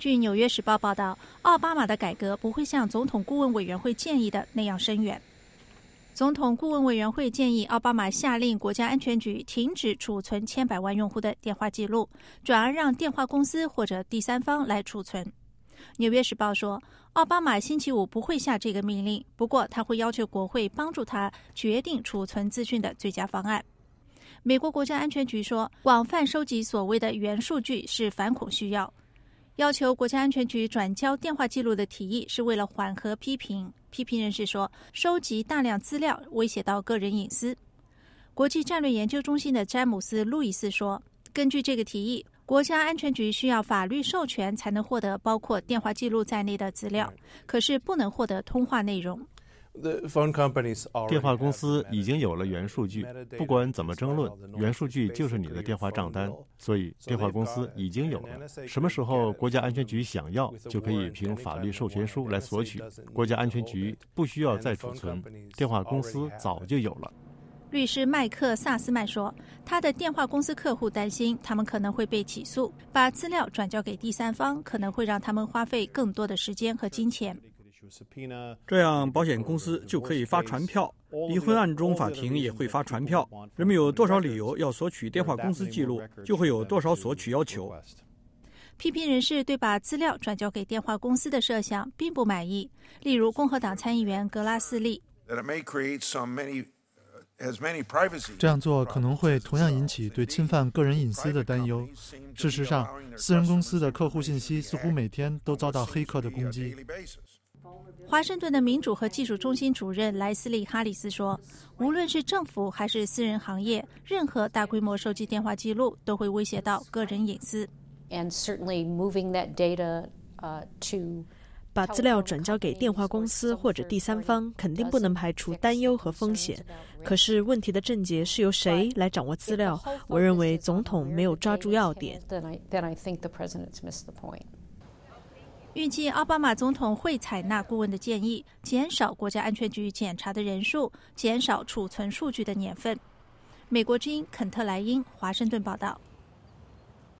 据《纽约时报》报道，奥巴马的改革不会像总统顾问委员会建议的那样深远。总统顾问委员会建议奥巴马下令国家安全局停止储存千百万用户的电话记录，转而让电话公司或者第三方来储存。《纽约时报》说，奥巴马星期五不会下这个命令，不过他会要求国会帮助他决定储存资讯的最佳方案。美国国家安全局说，广泛收集所谓的元数据是反恐需要。要求国家安全局转交电话记录的提议是为了缓和批评。批评人士说，收集大量资料威胁到个人隐私。国际战略研究中心的詹姆斯·路易斯说，根据这个提议，国家安全局需要法律授权才能获得包括电话记录在内的资料，可是不能获得通话内容。电话公司已经有了原数据，不管怎么争论，原数据就是你的电话账单，所以电话公司已经有了。什么时候国家安全局想要，就可以凭法律授权书来索取。国家安全局不需要再储存，电话公司早就有了。律师麦克·萨斯曼说，他的电话公司客户担心他们可能会被起诉，把资料转交给第三方可能会让他们花费更多的时间和金钱。这样，保险公司就可以发传票；离婚案中，法庭也会发传票。人们有多少理由要索取电话公司记录，就会有多少索取要求。批评人士对把资料转交给电话公司的设想并不满意，例如共和党参议员格拉斯利。这样做可能会同样引起对侵犯个人隐私的担忧。事实上，私人公司的客户信息似乎每天都遭到黑客的攻击。华盛顿的民主和技术中心主任莱斯利·哈里斯说：“无论是政府还是私人行业，任何大规模收集电话记录都会威胁到个人隐私。把资料转交给电话公司或者第三方，肯定不能排除担忧和风险。可是问题的症结是由谁来掌握资料？我认为总统没有抓住要点。”预计奥巴马总统会采纳顾问的建议，减少国家安全局检查的人数，减少储存数据的年份。美国之音肯特莱因，华盛顿报道。